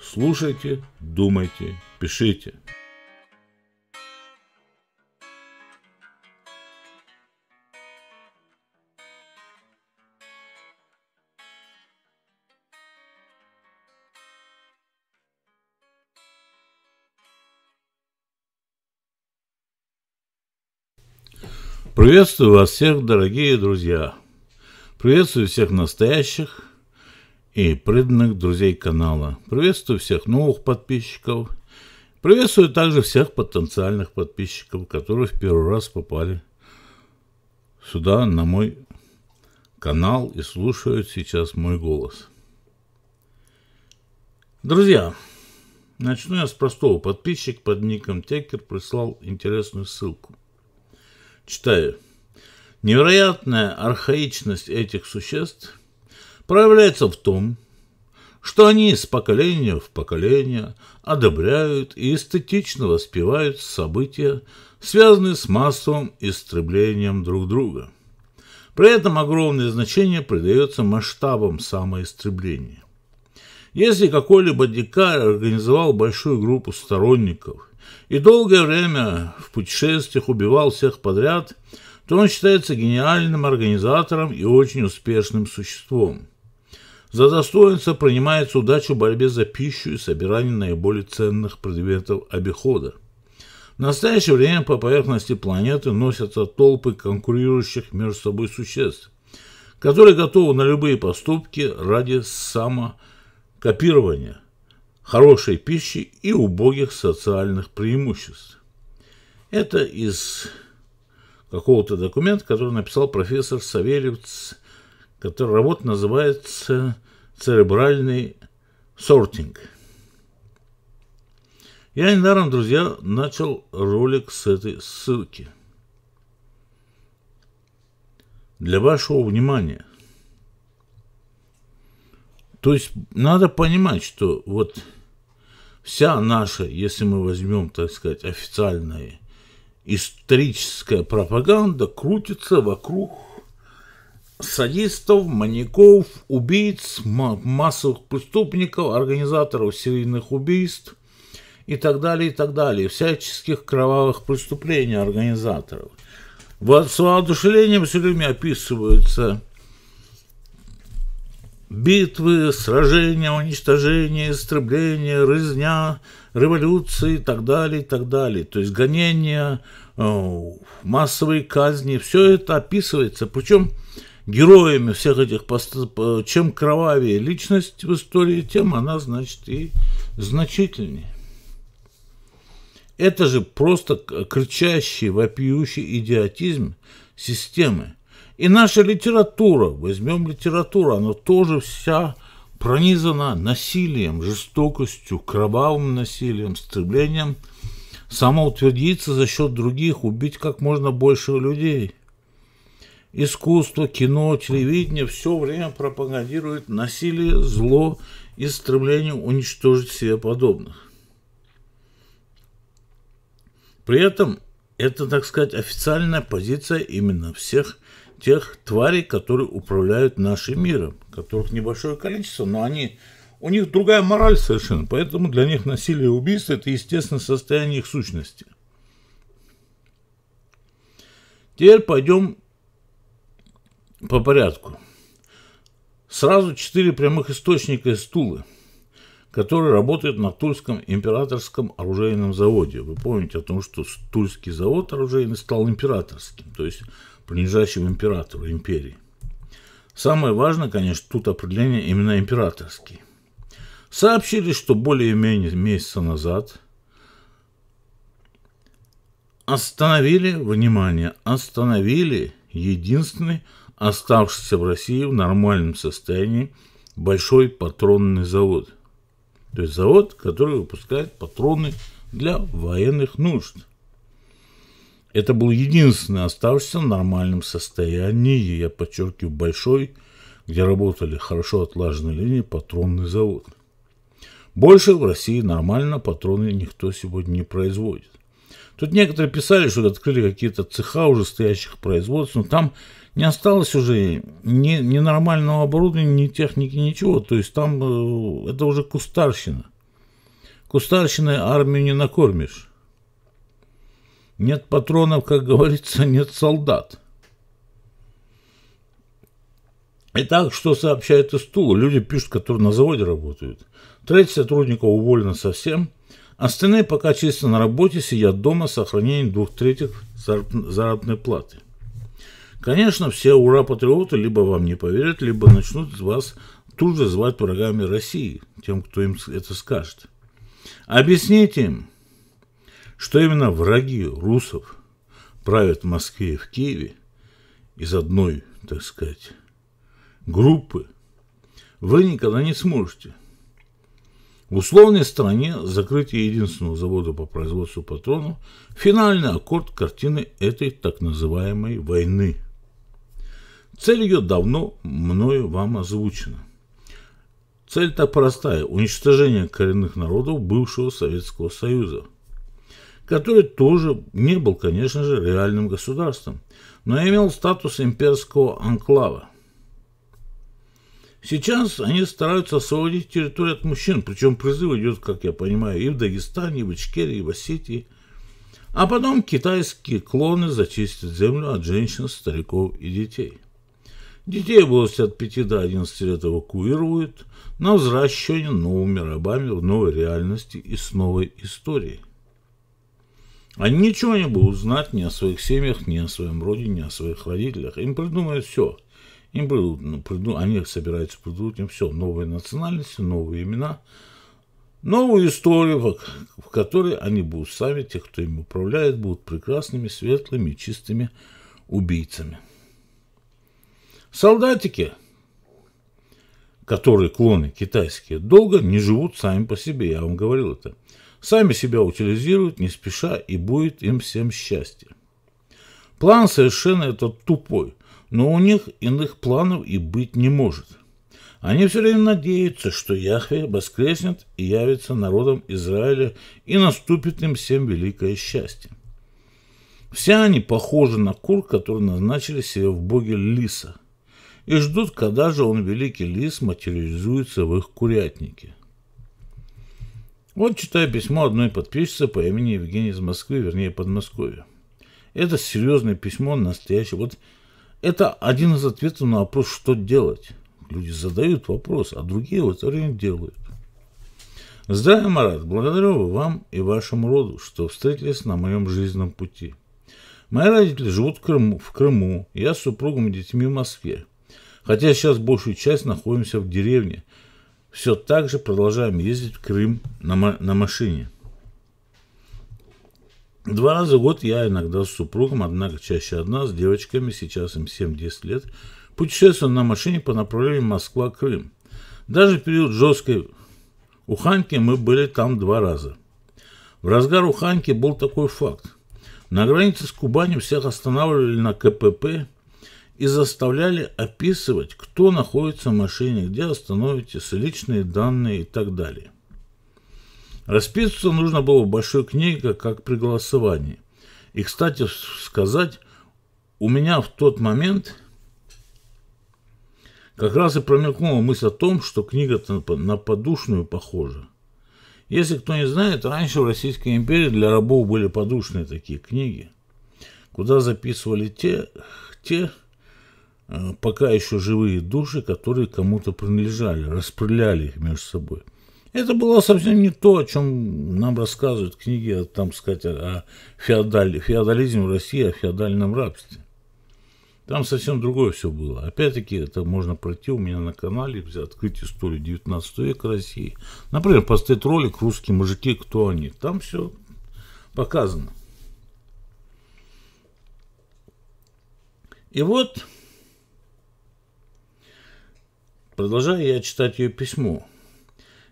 Слушайте, думайте, пишите. Приветствую вас всех, дорогие друзья. Приветствую всех настоящих, и преданных друзей канала. Приветствую всех новых подписчиков. Приветствую также всех потенциальных подписчиков, которые в первый раз попали сюда, на мой канал и слушают сейчас мой голос. Друзья, начну я с простого. Подписчик под ником Текер прислал интересную ссылку. Читаю. Невероятная архаичность этих существ – проявляется в том, что они из поколения в поколение одобряют и эстетично воспевают события, связанные с массовым истреблением друг друга. При этом огромное значение придается масштабам самоистребления. Если какой-либо дикарь организовал большую группу сторонников и долгое время в путешествиях убивал всех подряд, то он считается гениальным организатором и очень успешным существом – за достоинство принимается удача в борьбе за пищу и собирание наиболее ценных предметов обихода. В настоящее время по поверхности планеты носятся толпы конкурирующих между собой существ, которые готовы на любые поступки ради самокопирования, хорошей пищи и убогих социальных преимуществ. Это из какого-то документа, который написал профессор Савельев которая работа называется «Церебральный сортинг». Я недаром, друзья, начал ролик с этой ссылки. Для вашего внимания. То есть надо понимать, что вот вся наша, если мы возьмем, так сказать, официальная историческая пропаганда крутится вокруг садистов, маньяков, убийц, массовых преступников, организаторов серийных убийств и так далее, и так далее, всяческих кровавых преступлений организаторов. Вот с воодушевлением все время описываются битвы, сражения, уничтожения, истребления, рызня, революции и так далее, и так далее. То есть гонения, э, массовые казни, все это описывается. Причем героями всех этих поступков. Чем кровавее личность в истории, тем она, значит, и значительнее. Это же просто кричащий, вопиющий идиотизм системы. И наша литература, возьмем литературу, она тоже вся пронизана насилием, жестокостью, кровавым насилием, стремлением самоутвердиться за счет других, убить как можно больше людей – искусство, кино, телевидение все время пропагандирует насилие, зло и стремление уничтожить себе подобных. При этом это, так сказать, официальная позиция именно всех тех тварей, которые управляют нашим миром, которых небольшое количество, но они у них другая мораль совершенно, поэтому для них насилие и убийство – это, естественное состояние их сущности. Теперь пойдем по порядку. Сразу четыре прямых источника из Тулы, которые работают на Тульском императорском оружейном заводе. Вы помните о том, что Тульский завод оружейный стал императорским, то есть принадлежащим императору империи. Самое важное, конечно, тут определение именно императорский. Сообщили, что более-менее месяца назад остановили, внимание, остановили единственный оставшийся в России в нормальном состоянии большой патронный завод. То есть завод, который выпускает патроны для военных нужд. Это был единственный оставшийся в нормальном состоянии, я подчеркиваю, большой, где работали хорошо отлаженные линии, патронный завод. Больше в России нормально патроны никто сегодня не производит. Тут некоторые писали, что открыли какие-то цеха уже стоящих производств, но там не осталось уже ни, ни нормального оборудования, ни техники, ничего. То есть там э, это уже кустарщина. Кустарщиной армию не накормишь. Нет патронов, как говорится, нет солдат. Итак, что сообщает из СТУ? Люди пишут, которые на заводе работают. Треть сотрудников уволена совсем. Остальные пока чисто на работе, сидят дома с сохранением двух третьих заработной платы. Конечно, все ура-патриоты либо вам не поверят, либо начнут вас тут же звать врагами России, тем, кто им это скажет. Объясните им, что именно враги русов правят в Москве и в Киеве из одной, так сказать, группы, вы никогда не сможете. В условной стране закрытие единственного завода по производству патронов – финальный аккорд картины этой так называемой войны – Цель ее давно мною вам озвучена. Цель так простая – уничтожение коренных народов бывшего Советского Союза, который тоже не был, конечно же, реальным государством, но имел статус имперского анклава. Сейчас они стараются освободить территорию от мужчин, причем призыв идет, как я понимаю, и в Дагестане, и в Ичкерии, и в Осетии. А потом китайские клоны зачистят землю от женщин, стариков и детей. Детей в возрасте от 5 до 11 лет эвакуируют на возвращение новыми рабами в новой реальности и с новой историей. Они ничего не будут знать ни о своих семьях, ни о своем роде, ни о своих родителях. Им придумают все. Им придут, ну, приду, они собираются придумать им все. Новые национальности, новые имена, новую историю, в, в которой они будут сами, те, кто им управляет, будут прекрасными, светлыми, чистыми убийцами. Солдатики, которые клоны китайские, долго не живут сами по себе, я вам говорил это. Сами себя утилизируют не спеша и будет им всем счастье. План совершенно этот тупой, но у них иных планов и быть не может. Они все время надеются, что Яхве воскреснет и явится народом Израиля, и наступит им всем великое счастье. Все они похожи на кур, которые назначили себе в боге лиса – и ждут, когда же он, великий лис, материализуется в их курятнике. Вот читаю письмо одной подписчицы по имени Евгений из Москвы, вернее, Подмосковья. Это серьезное письмо, настоящее. Вот это один из ответов на вопрос, что делать. Люди задают вопрос, а другие в это время делают. Здравия, Марат, благодарю вам и вашему роду, что встретились на моем жизненном пути. Мои родители живут в Крыму, в Крыму я с супругом и детьми в Москве. Хотя сейчас большую часть находимся в деревне. Все так же продолжаем ездить в Крым на, на машине. Два раза в год я иногда с супругом, однако чаще одна, с девочками, сейчас им 7-10 лет, путешествуем на машине по направлению Москва-Крым. Даже в период жесткой уханки мы были там два раза. В разгар уханки был такой факт. На границе с Кубанью всех останавливали на КПП и заставляли описывать, кто находится в машине, где остановитесь, личные данные и так далее. Расписываться нужно было в большой книге, как при голосовании. И, кстати, сказать, у меня в тот момент как раз и промелькнула мысль о том, что книга-то на подушную похожа. Если кто не знает, раньше в Российской империи для рабов были подушные такие книги, куда записывали те, те, Э, пока еще живые души, которые кому-то принадлежали, распределяли их между собой. Это было совсем не то, о чем нам рассказывают книги, а там сказать, о феодале, феодализме в России, о феодальном рабстве. Там совсем другое все было. Опять-таки, это можно пройти у меня на канале, открыть историю 19 века России. Например, поставить ролик «Русские мужики. Кто они?». Там все показано. И вот Продолжая я читать ее письмо,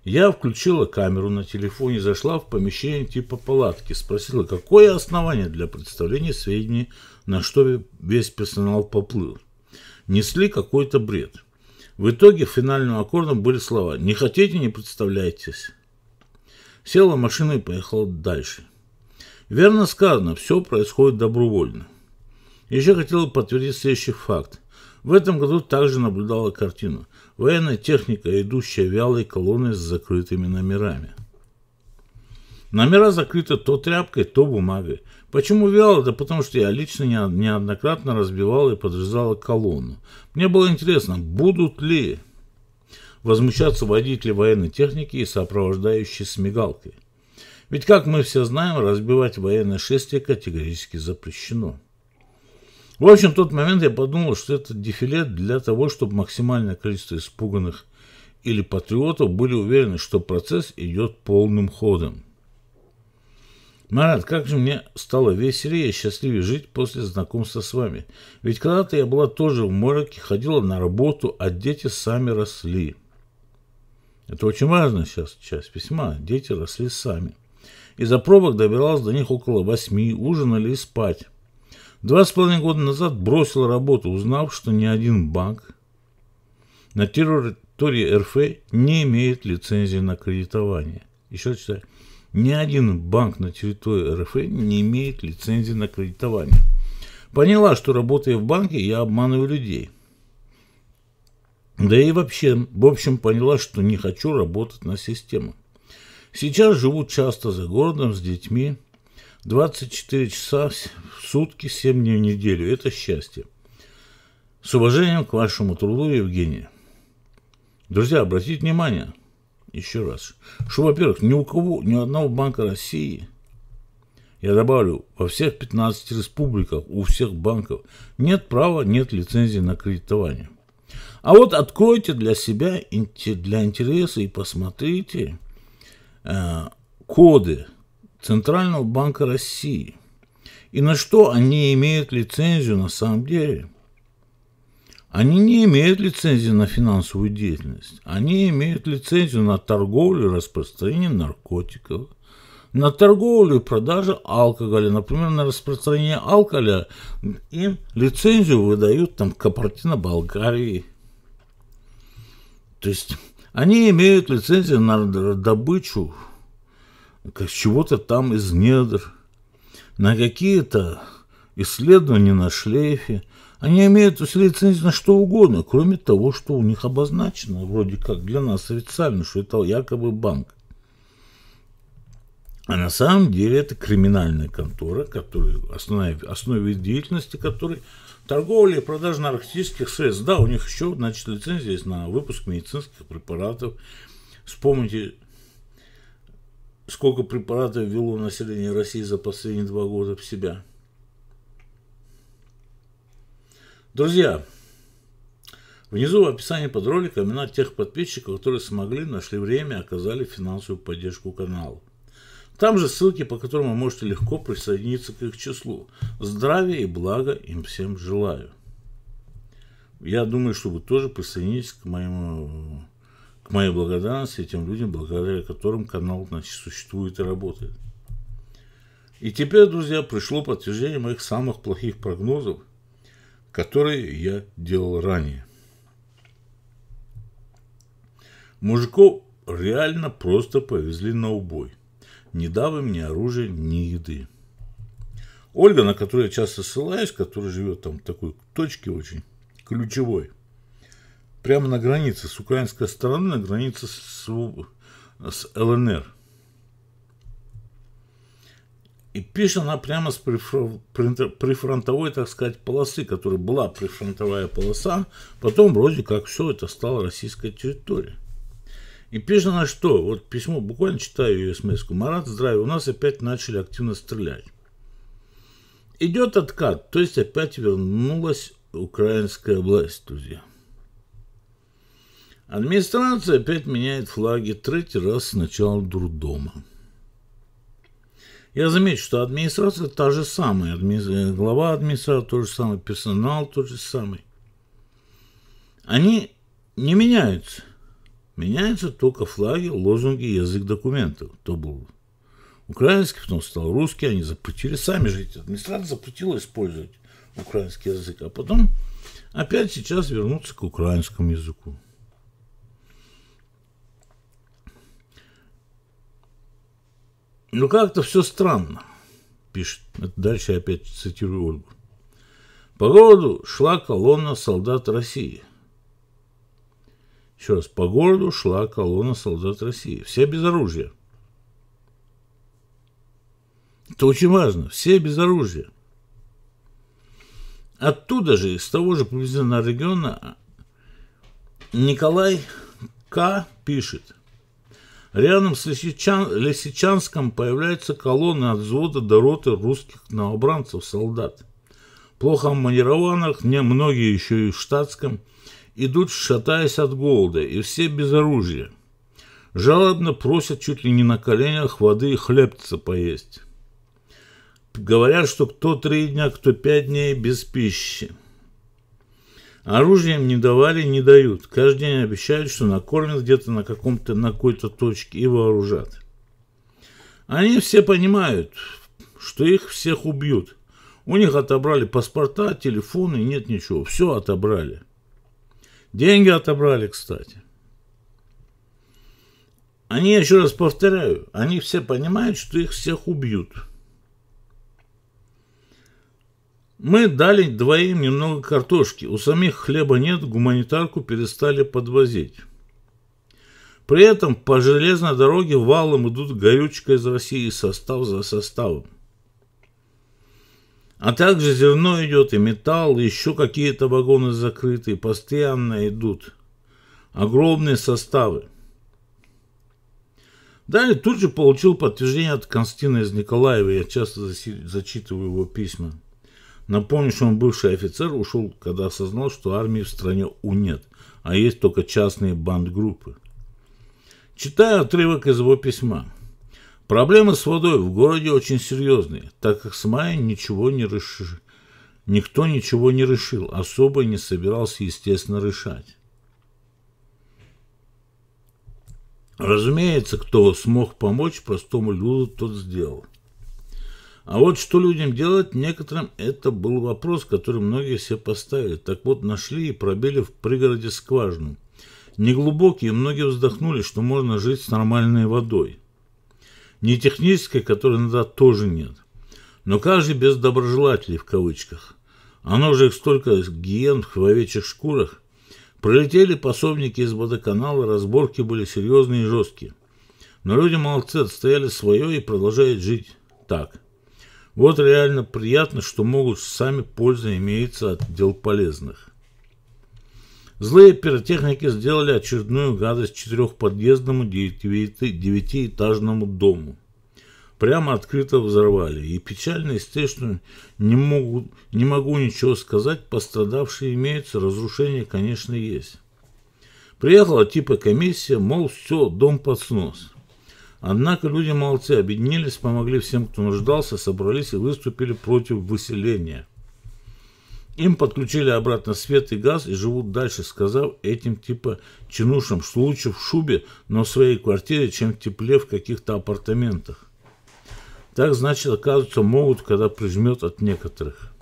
я включила камеру на телефоне, зашла в помещение типа палатки, спросила, какое основание для представления сведений, на что весь персонал поплыл. Несли какой-то бред. В итоге финальным аккордом были слова «Не хотите, не представляйтесь». Села машина и поехала дальше. Верно сказано, все происходит добровольно. Еще хотела подтвердить следующий факт. В этом году также наблюдала картину – военная техника, идущая вялой колонной с закрытыми номерами. Номера закрыты то тряпкой, то бумагой. Почему вяло? Да потому что я лично неоднократно разбивал и подрезал колонну. Мне было интересно, будут ли возмущаться водители военной техники и сопровождающие с мигалкой. Ведь, как мы все знаем, разбивать военное шествие категорически запрещено. В общем, в тот момент я подумал, что это дефиле для того, чтобы максимальное количество испуганных или патриотов были уверены, что процесс идет полным ходом. Марат, как же мне стало веселее и счастливее жить после знакомства с вами. Ведь когда-то я была тоже в мороке, ходила на работу, а дети сами росли. Это очень важно сейчас, часть письма. Дети росли сами. Из-за пробок добиралась до них около восьми, ужинали и спать. Два с половиной года назад бросил работу, узнав, что ни один банк на территории РФ не имеет лицензии на кредитование. Еще раз читаю. Ни один банк на территории РФ не имеет лицензии на кредитование. Поняла, что работая в банке, я обманываю людей. Да и вообще, в общем, поняла, что не хочу работать на систему. Сейчас живу часто за городом с детьми, 24 часа в сутки, 7 дней в неделю. Это счастье. С уважением к вашему труду, Евгений. Друзья, обратите внимание, еще раз, что, во-первых, ни у кого, ни у одного банка России, я добавлю, во всех 15 республиках, у всех банков нет права, нет лицензии на кредитование. А вот откройте для себя, для интереса и посмотрите э, коды Центрального банка России. И на что они имеют лицензию на самом деле? Они не имеют лицензии на финансовую деятельность. Они имеют лицензию на торговлю и распространение наркотиков, на торговлю и продажу алкоголя. Например, на распространение алкоголя им лицензию выдают там Капартина Болгарии. То есть они имеют лицензию на добычу как чего-то там из недр, на какие-то исследования на шлейфе. Они имеют лицензию на что угодно, кроме того, что у них обозначено, вроде как для нас официально, что это якобы банк. А на самом деле это криминальная контора, которая, основная, основе деятельности которой торговля и продажа наркотических средств. Да, у них еще, значит, лицензия есть на выпуск медицинских препаратов. Вспомните сколько препаратов ввело население России за последние два года в себя. Друзья, внизу в описании под роликом имена тех подписчиков, которые смогли, нашли время оказали финансовую поддержку каналу. Там же ссылки, по которым вы можете легко присоединиться к их числу. Здравия и блага им всем желаю. Я думаю, что вы тоже присоединитесь к моему к моей благодарности этим людям, благодаря которым канал значит, существует и работает. И теперь, друзья, пришло подтверждение моих самых плохих прогнозов, которые я делал ранее. Мужиков реально просто повезли на убой, не дав им ни оружия, ни еды. Ольга, на которую я часто ссылаюсь, которая живет там в такой точке очень ключевой – прямо на границе, с украинской стороны, на границе с, с ЛНР. И пишет она прямо с прифронтовой, так сказать, полосы, которая была прифронтовая полоса, потом вроде как все это стало российской территорией. И пишет она что? Вот письмо, буквально читаю ее смс -ку. Марат, здравия, у нас опять начали активно стрелять. Идет откат, то есть опять вернулась украинская власть, друзья. Администрация опять меняет флаги третий раз с начала дурдома. Я замечу, что администрация та же самая. Адми... Э, глава администрации тот же самый, персонал тот же самый. Они не меняются. Меняются только флаги, лозунги, язык документов. То был украинский, потом стал русский. Они запретили, сами же администрация запретила использовать украинский язык. А потом опять сейчас вернуться к украинскому языку. Ну как-то все странно, пишет. Это дальше я опять цитирую Ольгу. По городу шла колонна солдат России. Еще раз, по городу шла колонна солдат России. Все без оружия. Это очень важно. Все без оружия. Оттуда же, из того же приблизительно региона, Николай К. пишет – Рядом с Лисичан, Лисичанском появляется колонна от взвода до роты русских новобранцев-солдат. Плохо манированных, не многие еще и в штатском, идут, шатаясь от голода, и все без оружия. Жалобно просят чуть ли не на коленях воды и хлебца поесть. Говорят, что кто три дня, кто пять дней без пищи. Оружием не давали не дают. Каждый день обещают, что накормят где-то на каком-то, на какой-то точке и вооружат. Они все понимают, что их всех убьют. У них отобрали паспорта, телефоны, нет ничего. Все отобрали. Деньги отобрали, кстати. Они, еще раз повторяю, они все понимают, что их всех убьют. Мы дали двоим немного картошки. У самих хлеба нет, гуманитарку перестали подвозить. При этом по железной дороге валом идут горючка из России состав за составом. А также зерно идет, и металл, и еще какие-то вагоны закрытые, постоянно идут. Огромные составы. Далее тут же получил подтверждение от Константина из Николаева, я часто зачитываю его письма. Напомню, что он бывший офицер, ушел, когда осознал, что армии в стране у нет, а есть только частные бандгруппы. Читаю отрывок из его письма. Проблемы с водой в городе очень серьезные, так как с мая ничего не решили. Никто ничего не решил, особо не собирался, естественно, решать. Разумеется, кто смог помочь простому люду, тот сделал. А вот что людям делать, некоторым это был вопрос, который многие себе поставили. Так вот, нашли и пробили в пригороде скважину. Неглубокие, многие вздохнули, что можно жить с нормальной водой. Не технической, которой иногда тоже нет. Но каждый без доброжелателей, в кавычках. Оно же их столько гиен в овечьих шкурах. Пролетели пособники из водоканала, разборки были серьезные и жесткие. Но люди молодцы, отстояли свое и продолжают жить так. Вот реально приятно, что могут сами польза имеется от дел полезных. Злые пиротехники сделали очередную гадость четырехподъездному девятиэтажному дому. Прямо открыто взорвали. И печально, естественно, не, могу, не могу ничего сказать, пострадавшие имеются, разрушения, конечно, есть. Приехала типа комиссия, мол, все, дом под снос. Однако люди молодцы, объединились, помогли всем, кто нуждался, собрались и выступили против выселения. Им подключили обратно свет и газ и живут дальше, сказав этим типа чинушам, что лучше в шубе, но в своей квартире, чем в тепле в каких-то апартаментах. Так, значит, оказывается, могут, когда прижмет от некоторых.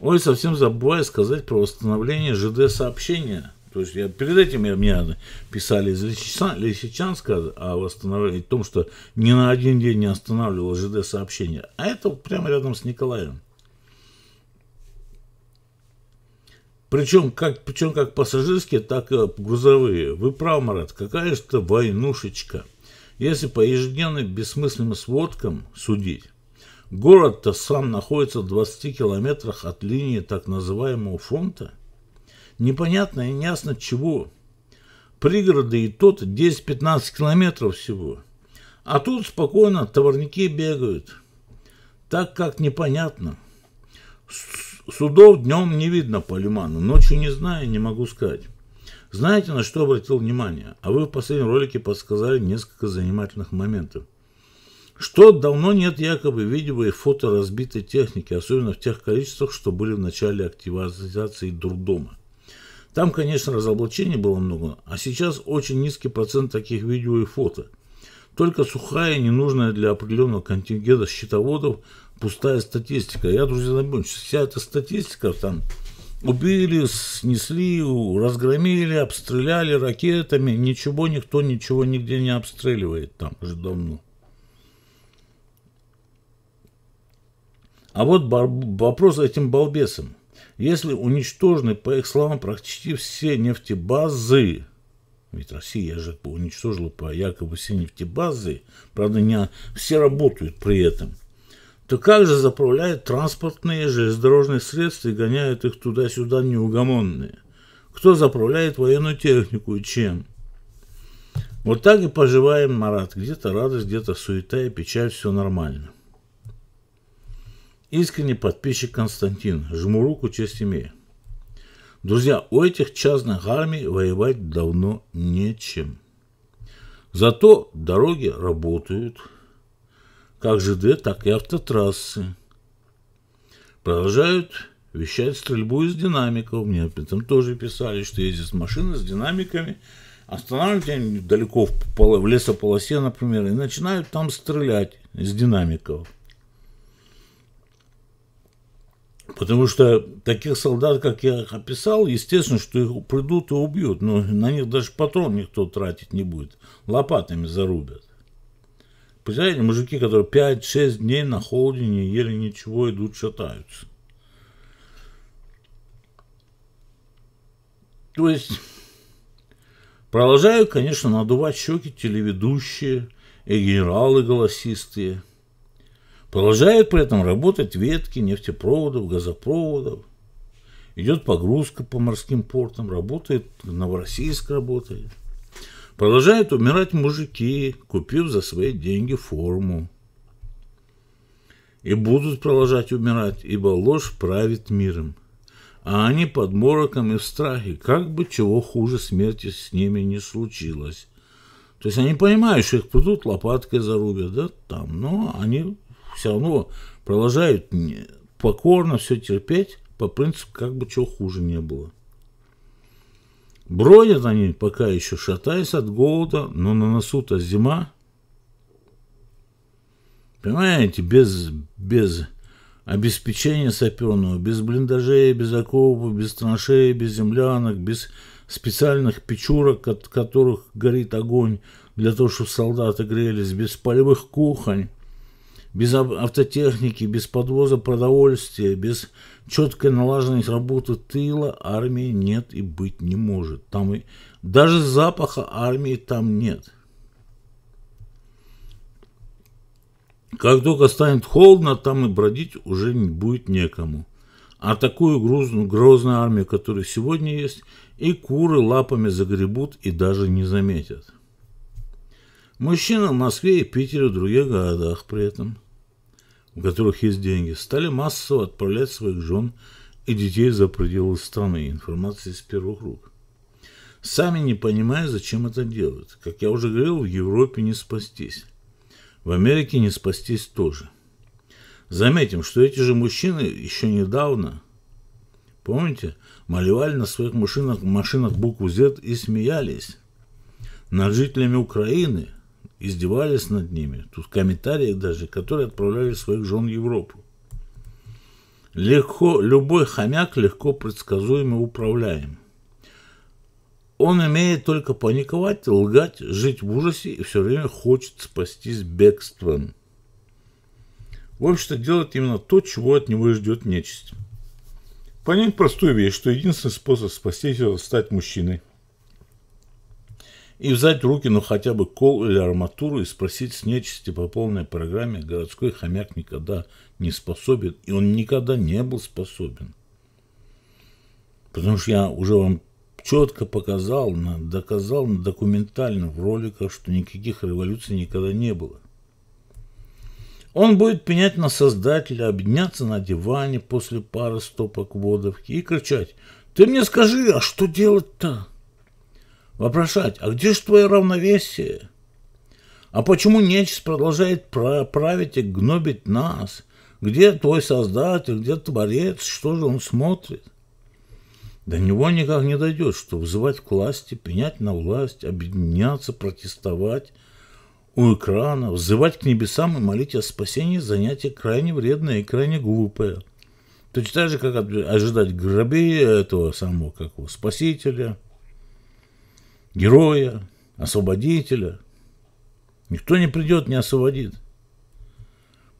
Ой, совсем забываю сказать про восстановление ЖД-сообщения – то есть я, перед этим я, меня писали из Лисичанска о восстановлении, о том, что ни на один день не останавливал ЖД сообщение. А это вот прямо рядом с Николаем. Причем как, причем как пассажирские, так и грузовые. Вы прав, Марат, какая же это войнушечка. Если по ежедневным бессмысленным сводкам судить, город-то сам находится в 20 километрах от линии так называемого фронта непонятно и неясно чего. Пригороды и тот 10-15 километров всего. А тут спокойно товарники бегают. Так как непонятно. Судов днем не видно по лиману, ночью не знаю, не могу сказать. Знаете, на что обратил внимание? А вы в последнем ролике подсказали несколько занимательных моментов. Что давно нет якобы видео и фото разбитой техники, особенно в тех количествах, что были в начале активизации дурдома. Там, конечно, разоблачений было много, а сейчас очень низкий процент таких видео и фото. Только сухая, ненужная для определенного контингента счетоводов, пустая статистика. Я, друзья, напомню, вся эта статистика там убили, снесли, разгромили, обстреляли ракетами. Ничего никто ничего нигде не обстреливает там уже давно. А вот вопрос этим балбесам. Если уничтожены, по их словам, практически все нефтебазы, ведь Россия же уничтожила по якобы все нефтебазы, правда, не все работают при этом, то как же заправляют транспортные железнодорожные средства и гоняют их туда-сюда неугомонные? Кто заправляет военную технику и чем? Вот так и поживаем, Марат. Где-то радость, где-то суета и печаль, все нормально. Искренне подписчик Константин. Жму руку, честь имея. Друзья, у этих частных армий воевать давно нечем. Зато дороги работают. Как ЖД, так и автотрассы. Продолжают вещать стрельбу из динамиков. Мне об этом тоже писали, что ездят машины с динамиками. Останавливают они далеко в лесополосе, например, и начинают там стрелять из динамиков. Потому что таких солдат, как я описал, естественно, что их придут и убьют, но на них даже патрон никто тратить не будет. Лопатами зарубят. Представляете, мужики, которые 5-6 дней на холоде не ели ничего, идут, шатаются. То есть, продолжаю, конечно, надувать щеки телеведущие и генералы голосистые – Продолжают при этом работать ветки нефтепроводов, газопроводов. Идет погрузка по морским портам, работает, Новороссийск работает. Продолжают умирать мужики, купив за свои деньги форму. И будут продолжать умирать, ибо ложь правит миром. А они под мороком и в страхе, как бы чего хуже смерти с ними не случилось. То есть они понимают, что их придут, лопаткой зарубят, да, там, но они все равно продолжают покорно все терпеть по принципу, как бы чего хуже не было. Бродят они пока еще, шатаясь от голода, но на носу-то зима. Понимаете, без, без обеспечения саперного, без блиндажей, без окопов, без траншей, без землянок, без специальных печурок, от которых горит огонь, для того, чтобы солдаты грелись, без полевых кухонь без автотехники, без подвоза продовольствия, без четко налаженной работы тыла армии нет и быть не может. Там и даже запаха армии там нет. Как только станет холодно, там и бродить уже не будет некому. А такую грузную, грозную армию, которая сегодня есть, и куры лапами загребут и даже не заметят. Мужчины в Москве и Питере в других городах при этом, у которых есть деньги, стали массово отправлять своих жен и детей за пределы страны. информации из первых рук. Сами не понимая, зачем это делают. Как я уже говорил, в Европе не спастись. В Америке не спастись тоже. Заметим, что эти же мужчины еще недавно, помните, малевали на своих машинах, машинах букву Z и смеялись над жителями Украины, издевались над ними, тут в комментариях даже, которые отправляли своих жен в Европу. Легко, любой хомяк легко предсказуемо управляем. Он имеет только паниковать, лгать, жить в ужасе и все время хочет спастись бегством. В общем-то, делать именно то, чего от него и ждет нечисть. Понять простую вещь, что единственный способ спастись – это стать мужчиной и взять в руки ну хотя бы кол или арматуру и спросить с нечисти по полной программе городской хомяк никогда не способен, и он никогда не был способен. Потому что я уже вам четко показал, доказал документально в роликах, что никаких революций никогда не было. Он будет пенять на создателя, обняться на диване после пары стопок водовки и кричать «Ты мне скажи, а что делать-то?» вопрошать, а где же твое равновесие? А почему нечисть продолжает править и гнобить нас? Где твой создатель, где творец, что же он смотрит? До него никак не дойдет, что вызывать к власти, пенять на власть, объединяться, протестовать у экрана, взывать к небесам и молить о спасении занятие крайне вредное и крайне глупое. Точно так же, как ожидать гроби этого самого, как его, спасителя – героя, освободителя. Никто не придет, не освободит.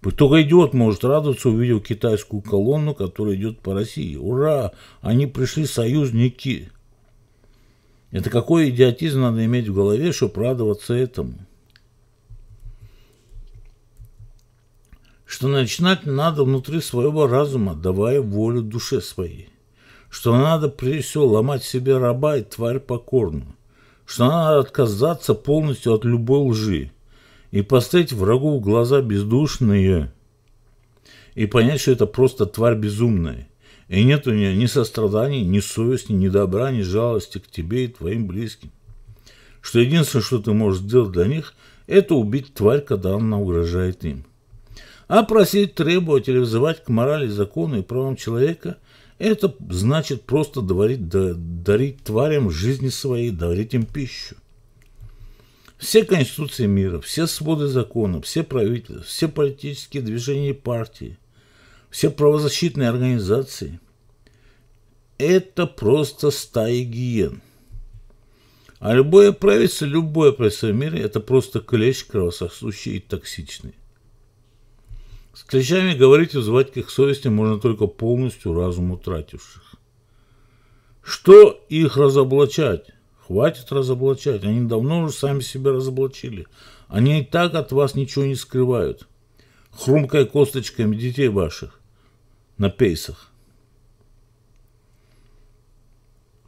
Пусть только идиот может радоваться, увидев китайскую колонну, которая идет по России. Ура! Они пришли союзники. Это какой идиотизм надо иметь в голове, чтобы радоваться этому? Что начинать надо внутри своего разума, давая волю душе своей. Что надо прежде всего ломать себе раба и тварь покорную что надо отказаться полностью от любой лжи и поставить врагу в глаза бездушные и понять, что это просто тварь безумная. И нет у нее ни сострадания, ни совести, ни добра, ни жалости к тебе и твоим близким. Что единственное, что ты можешь сделать для них, это убить тварь, когда она угрожает им. А просить, требовать или взывать к морали, закону и правам человека – это значит просто дарить, дарить тварям жизни своей, дарить им пищу. Все конституции мира, все своды закона, все правительства, все политические движения и партии, все правозащитные организации – это просто стаи гиен. А любое правительство, любое правительство мира – это просто клещ кровососущий и токсичный. С клещами говорить и звать к их совести можно только полностью разум утративших. Что их разоблачать? Хватит разоблачать. Они давно уже сами себя разоблачили. Они и так от вас ничего не скрывают. Хрумкой косточками детей ваших на пейсах.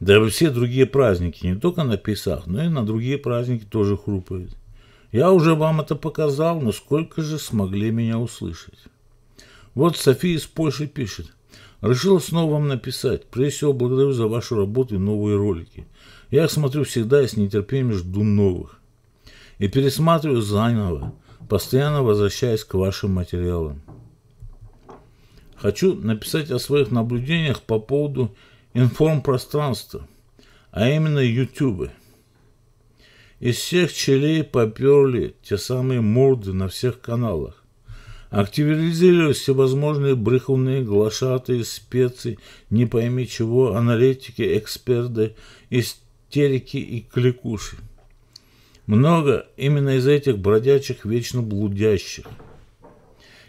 Да и все другие праздники, не только на пейсах, но и на другие праздники тоже хрупают. Я уже вам это показал, но сколько же смогли меня услышать. Вот София из Польши пишет. Решила снова вам написать. Прежде всего, благодарю за вашу работу и новые ролики. Я их смотрю всегда и с нетерпением жду новых. И пересматриваю заново, постоянно возвращаясь к вашим материалам. Хочу написать о своих наблюдениях по поводу информпространства, а именно YouTube. Из всех челей поперли те самые морды на всех каналах. Активизировались всевозможные брехуны, глашатые, специи, не пойми чего, аналитики, эксперты, истерики и кликуши. Много именно из этих бродячих, вечно блудящих.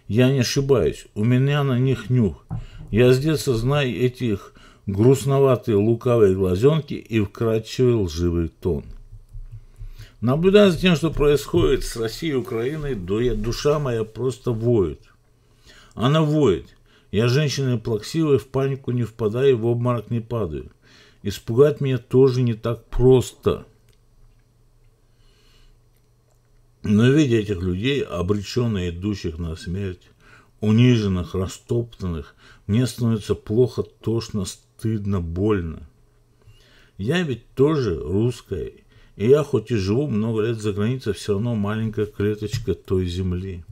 Я не ошибаюсь, у меня на них нюх. Я с детства знаю этих грустноватые лукавые глазенки и вкрадчивый лживый тон. Наблюдая за тем, что происходит с Россией и Украиной, душа моя просто воет. Она воет. Я женщина плаксивая, в панику не впадаю, в обморок не падаю. Испугать меня тоже не так просто. Но видя этих людей, обреченно идущих на смерть, униженных, растоптанных, мне становится плохо, тошно, стыдно, больно. Я ведь тоже русская и я, хоть и живу много лет за границей, все равно маленькая клеточка той земли.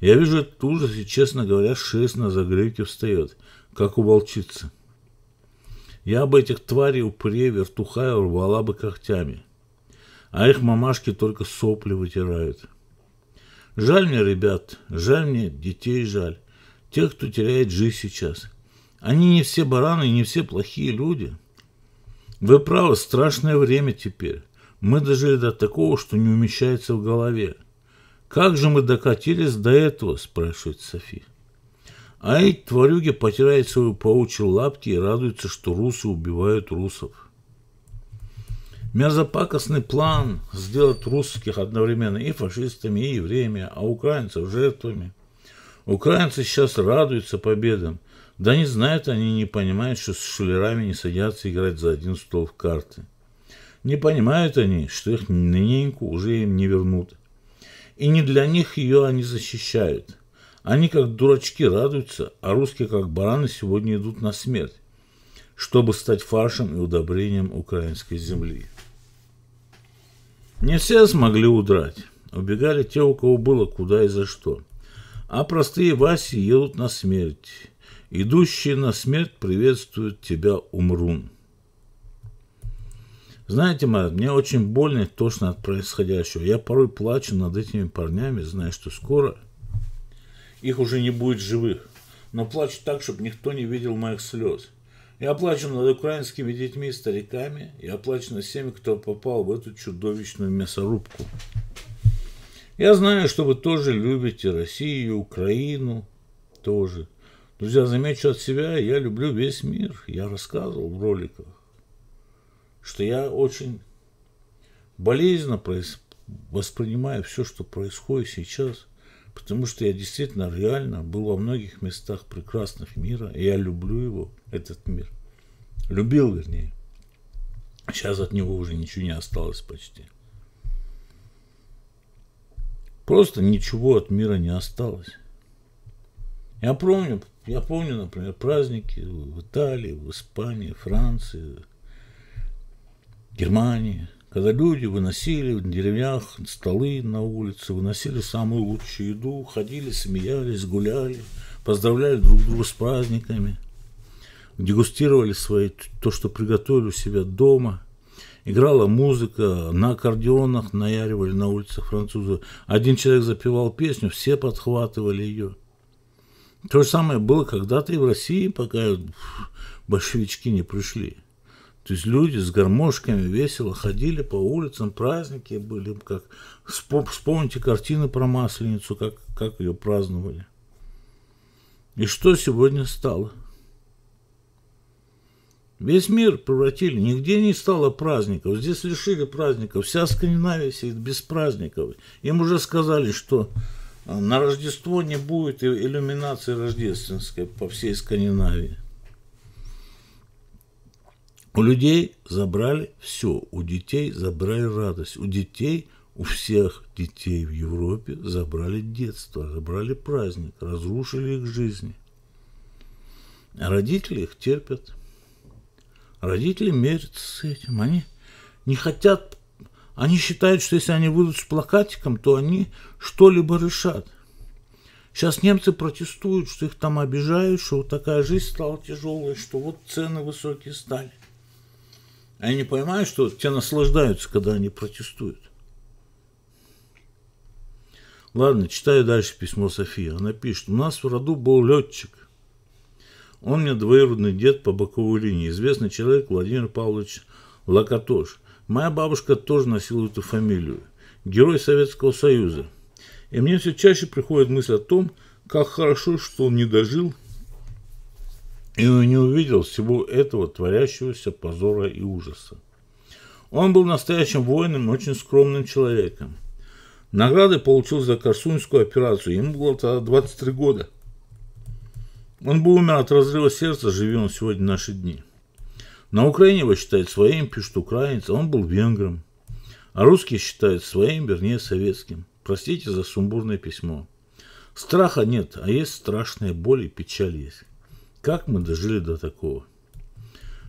Я вижу этот ужас, и, честно говоря, шесть на загривке встает, как у волчицы. Я бы этих тварей упре вертухая рвала бы когтями, а их мамашки только сопли вытирают. Жаль мне ребят, жаль мне детей жаль, тех, кто теряет жизнь сейчас. Они не все бараны, не все плохие люди. Вы правы, страшное время теперь мы дожили до такого, что не умещается в голове. «Как же мы докатились до этого?» – спрашивает Софи. А эти тварюги потирают свою паучьи лапки и радуются, что русы убивают русов. Мерзопакостный план сделать русских одновременно и фашистами, и евреями, а украинцев жертвами. Украинцы сейчас радуются победам. Да не знают они, не понимают, что с шулерами не садятся играть за один стол в карты. Не понимают они, что их ныненьку уже им не вернут. И не для них ее они защищают. Они как дурачки радуются, а русские как бараны сегодня идут на смерть, чтобы стать фаршем и удобрением украинской земли. Не все смогли удрать. Убегали те, у кого было куда и за что. А простые Васи едут на смерть. Идущие на смерть приветствуют тебя, Умрун. Знаете, Марат, мне очень больно и тошно от происходящего. Я порой плачу над этими парнями, зная, что скоро их уже не будет живых. Но плачу так, чтобы никто не видел моих слез. Я плачу над украинскими детьми и стариками. Я плачу над всеми, кто попал в эту чудовищную мясорубку. Я знаю, что вы тоже любите Россию, Украину тоже. Друзья, замечу от себя, я люблю весь мир. Я рассказывал в роликах что я очень болезненно воспринимаю все, что происходит сейчас, потому что я действительно реально был во многих местах прекрасных мира, и я люблю его, этот мир. Любил, вернее. Сейчас от него уже ничего не осталось почти. Просто ничего от мира не осталось. Я помню, я помню, например, праздники в Италии, в Испании, Франции, Германии, когда люди выносили в деревнях столы на улице, выносили самую лучшую еду, ходили, смеялись, гуляли, поздравляли друг друга с праздниками, дегустировали свои, то, что приготовили у себя дома. Играла музыка, на аккордеонах наяривали на улицах французы. Один человек запевал песню, все подхватывали ее. То же самое было когда-то и в России, пока большевички не пришли. То есть люди с гармошками весело ходили по улицам, праздники были, как вспомните картины про Масленицу, как, как ее праздновали. И что сегодня стало? Весь мир превратили, нигде не стало праздников. Здесь лишили праздников. Вся Скандинавия сидит без праздников. Им уже сказали, что а, на Рождество не будет иллюминации рождественской по всей Скандинавии. У людей забрали все, у детей забрали радость, у детей, у всех детей в Европе забрали детство, забрали праздник, разрушили их жизни. А родители их терпят. Родители мерятся с этим. Они не хотят, они считают, что если они выйдут с плакатиком, то они что-либо решат. Сейчас немцы протестуют, что их там обижают, что вот такая жизнь стала тяжелой, что вот цены высокие стали. Они не понимают, что те наслаждаются, когда они протестуют. Ладно, читаю дальше письмо Софии. Она пишет, у нас в роду был летчик. Он мне двоюродный дед по боковой линии, известный человек Владимир Павлович Лакатош. Моя бабушка тоже носила эту фамилию. Герой Советского Союза. И мне все чаще приходит мысль о том, как хорошо, что он не дожил и не увидел всего этого творящегося позора и ужаса. Он был настоящим воином и очень скромным человеком. Награды получил за Корсунскую операцию. Ему было тогда 23 года. Он бы умер от разрыва сердца, живи он сегодня наши дни. На Украине его считают своим, пишут украинцы, он был венгром. А русские считают своим, вернее, советским. Простите за сумбурное письмо. Страха нет, а есть страшная боль и печаль есть. Как мы дожили до такого?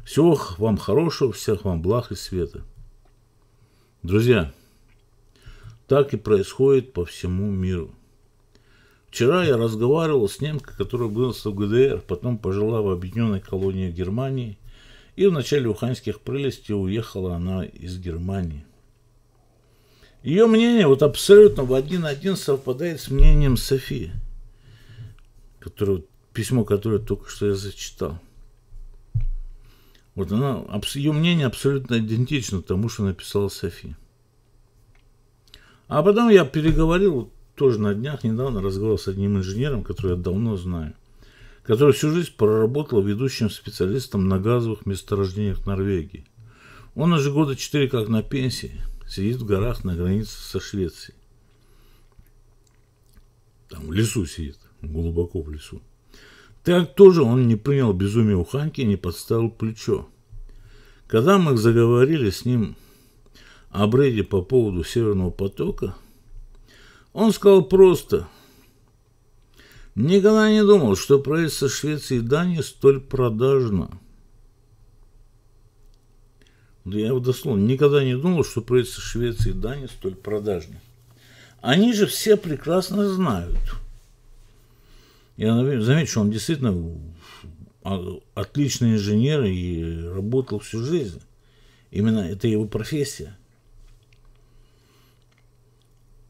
Всего вам хорошего, всех вам благ и света. Друзья, так и происходит по всему миру. Вчера я разговаривал с немкой, которая была в ГДР, потом пожила в объединенной колонии Германии, и в начале уханьских прелестей уехала она из Германии. Ее мнение вот абсолютно в один один совпадает с мнением Софии, которая письмо, которое только что я зачитал. Вот она, ее мнение абсолютно идентично тому, что написала София. А потом я переговорил тоже на днях, недавно разговаривал с одним инженером, который я давно знаю, который всю жизнь проработал ведущим специалистом на газовых месторождениях Норвегии. Он уже года четыре как на пенсии, сидит в горах на границе со Швецией. Там в лесу сидит, глубоко в лесу. Так тоже он не принял безумие у Ханьки и не подставил плечо. Когда мы заговорили с ним о Бреде по поводу Северного потока, он сказал просто, никогда не думал, что правительство Швеции и Дании столь продажно. Я его дословно никогда не думал, что правительство Швеции и Дании столь продажно. Они же все прекрасно знают – я заметил, что он действительно а, отличный инженер и работал всю жизнь. Именно это его профессия.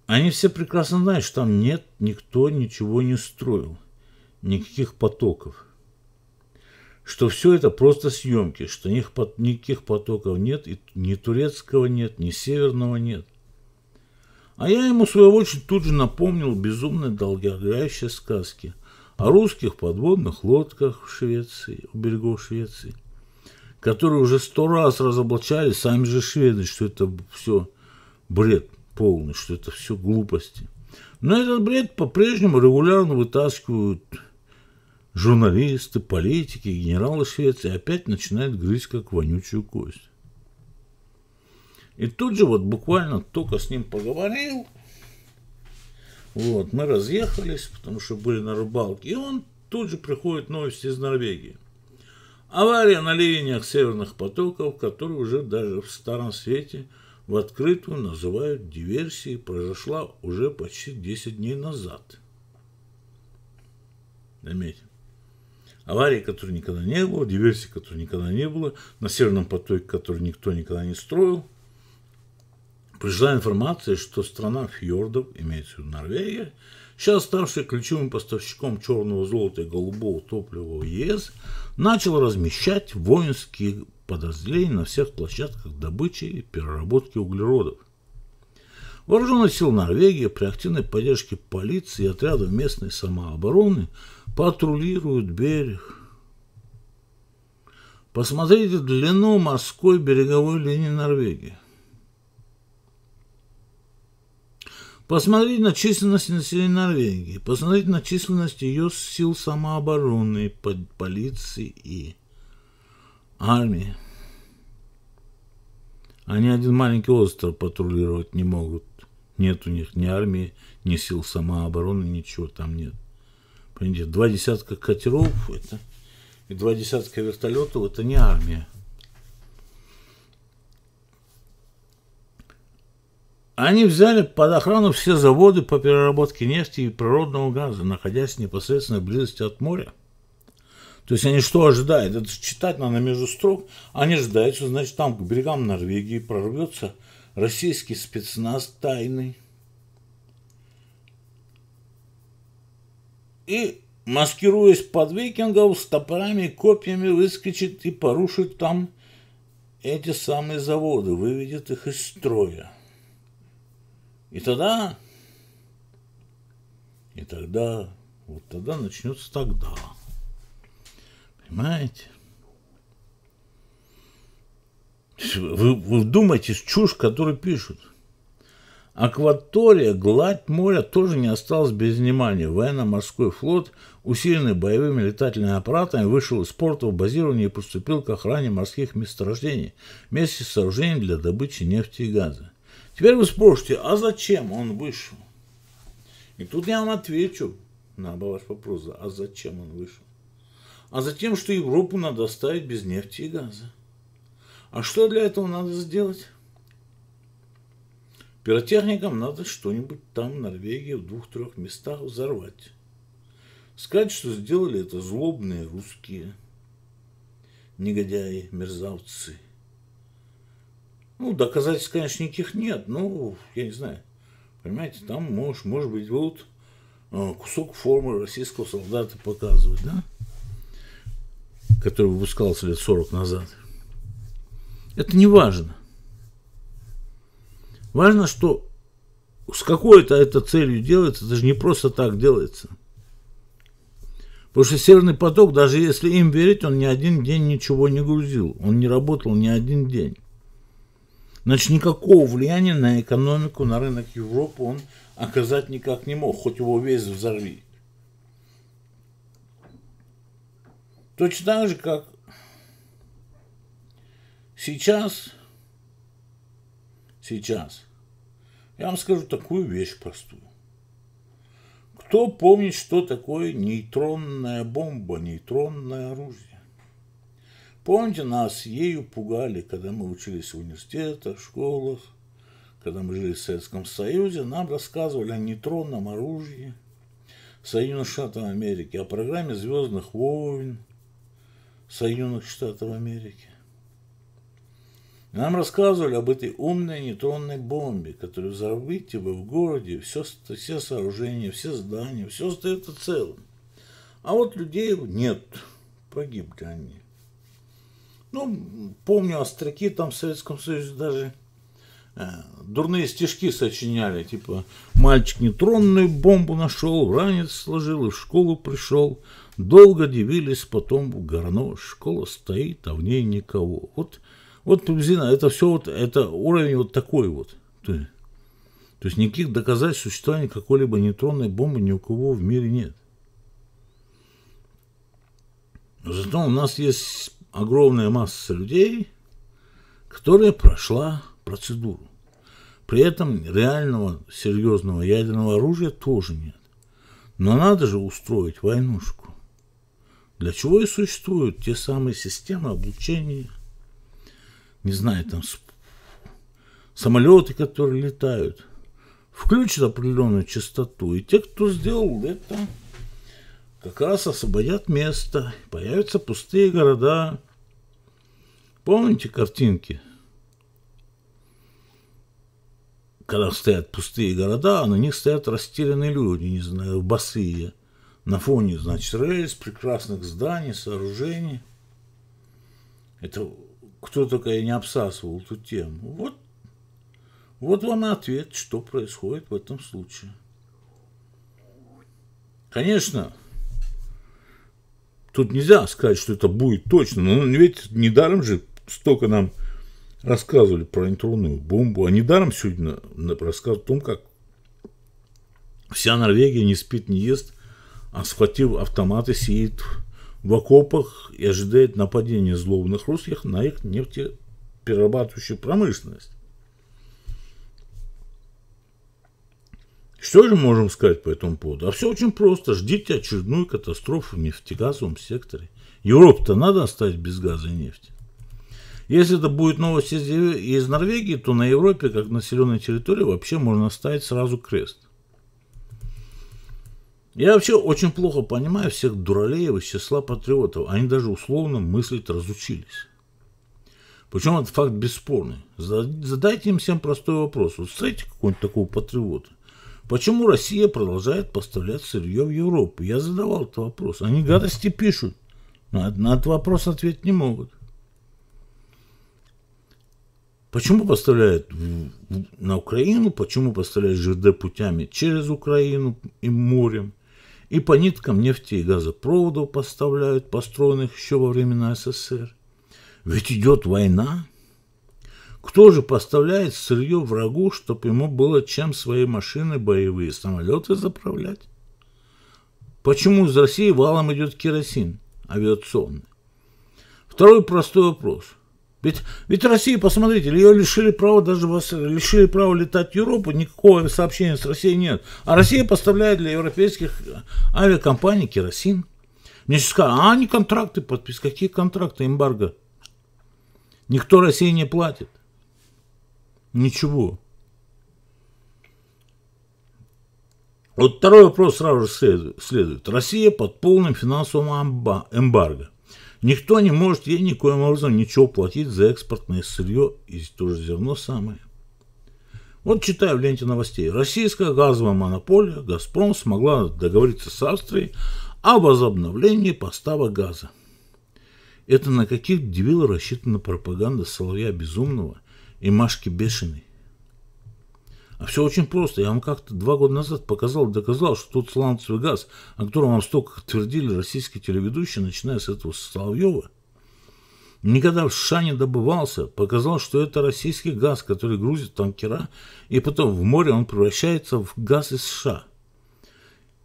Они все прекрасно знают, что там нет, никто ничего не строил, никаких потоков. Что все это просто съемки, что них, никаких потоков нет, и ни турецкого нет, ни северного нет. А я ему, в свою очередь, тут же напомнил безумные долгоиграющие сказки – о русских подводных лодках в Швеции, у берегов Швеции, которые уже сто раз разоблачали сами же шведы, что это все бред полный, что это все глупости. Но этот бред по-прежнему регулярно вытаскивают журналисты, политики, генералы Швеции и опять начинают грызть как вонючую кость. И тут же вот буквально только с ним поговорил, вот, мы разъехались, потому что были на рыбалке. И он тут же приходит новости из Норвегии. Авария на линиях северных потоков, которые уже даже в Старом Свете в открытую называют диверсией, произошла уже почти 10 дней назад. Заметьте. авария, которой никогда не было, диверсии, которой никогда не было, на Северном потоке, который никто никогда не строил – пришла информация, что страна фьордов, имеется в виду Норвегия, сейчас ставшая ключевым поставщиком черного золота и голубого топлива в ЕС, начал размещать воинские подразделения на всех площадках добычи и переработки углеродов. Вооруженные силы Норвегии при активной поддержке полиции и отрядов местной самообороны патрулируют берег. Посмотрите длину морской береговой линии Норвегии. Посмотрите на численность населения Норвегии, посмотрите на численность ее сил самообороны, под полиции и армии. Они один маленький остров патрулировать не могут. Нет у них ни армии, ни сил самообороны, ничего там нет. Понимаете, два десятка катеров это, и два десятка вертолетов это не армия. Они взяли под охрану все заводы по переработке нефти и природного газа, находясь в непосредственной близости от моря. То есть они что ожидают? Это читать надо между строк. Они ожидают, что значит там к берегам Норвегии прорвется российский спецназ тайный. И, маскируясь под викингов, с топорами и копьями выскочит и порушит там эти самые заводы, выведет их из строя. И тогда, и тогда, вот тогда начнется тогда. Понимаете? Вы, вы вдумайтесь, чушь, которую пишут. Акватория, гладь моря тоже не осталась без внимания. Военно-морской флот, усиленный боевыми летательными аппаратами, вышел из порта в базирование и поступил к охране морских месторождений вместе с сооружением для добычи нефти и газа. Теперь вы спросите, а зачем он вышел? И тут я вам отвечу на ваш вопрос, а зачем он вышел? А затем, что Европу надо оставить без нефти и газа. А что для этого надо сделать? Пиротехникам надо что-нибудь там в Норвегии в двух-трех местах взорвать. Сказать, что сделали это злобные русские, негодяи, мерзавцы – ну, доказательств, конечно, никаких нет, но ну, я не знаю. Понимаете, там, может, может быть, будут э, кусок формы российского солдата показывать, да? Который выпускался лет 40 назад. Это не важно. Важно, что с какой-то это целью делается, это же не просто так делается. Потому что Северный поток, даже если им верить, он ни один день ничего не грузил. Он не работал ни один день. Значит, никакого влияния на экономику, на рынок Европы он оказать никак не мог, хоть его весь взорви. Точно так же, как сейчас, сейчас, я вам скажу такую вещь простую. Кто помнит, что такое нейтронная бомба, нейтронное оружие? Помните, нас ею пугали, когда мы учились в университетах, школах, когда мы жили в Советском Союзе, нам рассказывали о нейтронном оружии Соединенных Штатов Америки, о программе «Звездных войн» Соединенных Штатов Америки. Нам рассказывали об этой умной нейтронной бомбе, которую взорвите типа, вы в городе, все, все сооружения, все здания, все остается целым. А вот людей нет, погибли они. Ну, помню, остряки там в Советском Союзе даже э, дурные стишки сочиняли, типа «Мальчик нейтронную бомбу нашел, ранец сложил и в школу пришел». Долго дивились потом в горно, школа стоит, а в ней никого. Вот, вот Пемзина, это все вот, это уровень вот такой вот. То есть, то есть никаких доказательств существования какой-либо нейтронной бомбы ни у кого в мире нет. Зато у нас есть огромная масса людей, которая прошла процедуру. При этом реального серьезного ядерного оружия тоже нет. Но надо же устроить войнушку. Для чего и существуют те самые системы облучения, не знаю, там самолеты, которые летают, включат определенную частоту. И те, кто сделал это, как раз освободят место, появятся пустые города. Помните картинки? Когда стоят пустые города, а на них стоят растерянные люди, не знаю, босые. На фоне, значит, рельс, прекрасных зданий, сооружений. Это кто только и не обсасывал эту тему. Вот, вот вам и ответ, что происходит в этом случае. Конечно, Тут нельзя сказать, что это будет точно. Но ну, ведь недаром же столько нам рассказывали про нейтронную бомбу, а недаром сегодня рассказывают о том, как вся Норвегия не спит, не ест, а схватив автоматы, сидит в окопах и ожидает нападения злобных русских на их нефтеперерабатывающую промышленность. Что же можем сказать по этому поводу? А все очень просто. Ждите очередную катастрофу в нефтегазовом секторе. Европу-то надо оставить без газа и нефти. Если это будет новость из, из Норвегии, то на Европе, как населенной территории, вообще можно ставить сразу крест. Я вообще очень плохо понимаю всех дуралеев из числа патриотов. Они даже условно мыслить разучились. Причем этот факт бесспорный. Задайте им всем простой вопрос. Вот встретите какого-нибудь такого патриота. Почему Россия продолжает поставлять сырье в Европу? Я задавал этот вопрос. Они гадости пишут. На, на этот вопрос ответить не могут. Почему поставляют на Украину, почему поставляют ЖД путями через Украину и морем, и по ниткам нефти и газопроводов поставляют, построенных еще во времена СССР. Ведь идет война, кто же поставляет сырье врагу, чтобы ему было чем свои машины, боевые самолеты заправлять? Почему из России валом идет керосин авиационный? Второй простой вопрос. Ведь, ведь Россия, посмотрите, ее лишили права, даже вас лишили права летать в Европу, никакого сообщения с Россией нет. А Россия поставляет для европейских э, авиакомпаний керосин. Мне сейчас сказали, а они контракты подписывают. Какие контракты, эмбарго? Никто России не платит. Ничего. Вот второй вопрос сразу же следует. Россия под полным финансовым эмбарго. Никто не может ей никоим образом ничего платить за экспортное сырье и тоже зерно самое. Вот читаю в ленте новостей. Российская газовая монополия «Газпром» смогла договориться с Австрией о возобновлении поставок газа. Это на каких дебил рассчитана пропаганда Соловья Безумного и Машки бешеный. А все очень просто. Я вам как-то два года назад показал доказал, что тот сланцевый газ, о котором вам столько твердили российские телеведущие, начиная с этого Соловьева, никогда в США не добывался, показал, что это российский газ, который грузит танкера, и потом в море он превращается в газ из США.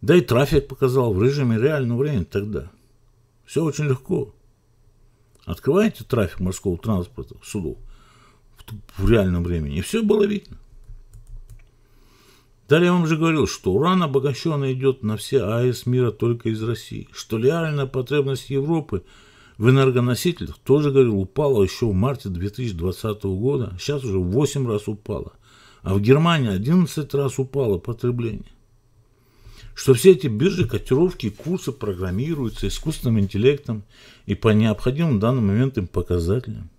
Да и трафик показал в режиме реального времени тогда. Все очень легко. Открываете трафик морского транспорта, судов, в реальном времени. И все было видно. Далее я вам же говорил, что уран обогащенно идет на все АЭС мира только из России, что реальная потребность Европы в энергоносителях, тоже говорил, упала еще в марте 2020 года, сейчас уже 8 раз упала, а в Германии 11 раз упало потребление. Что все эти биржи, котировки курсы программируются искусственным интеллектом и по необходимым в данный момент им показателям.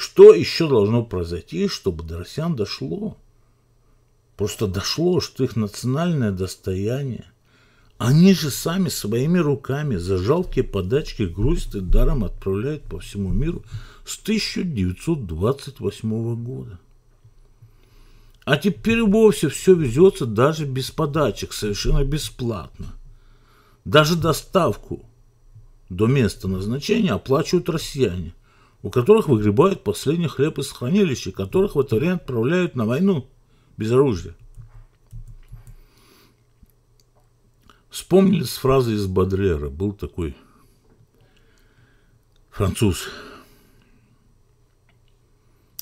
Что еще должно произойти, чтобы до россиян дошло? Просто дошло, что их национальное достояние. Они же сами своими руками за жалкие подачки грузят и даром отправляют по всему миру с 1928 года. А теперь вовсе все везется даже без подачек, совершенно бесплатно. Даже доставку до места назначения оплачивают россияне у которых выгребают последний хлеб из хранилища, которых в это время отправляют на войну без оружия. Вспомнили с фразы из Бадрера. Был такой француз,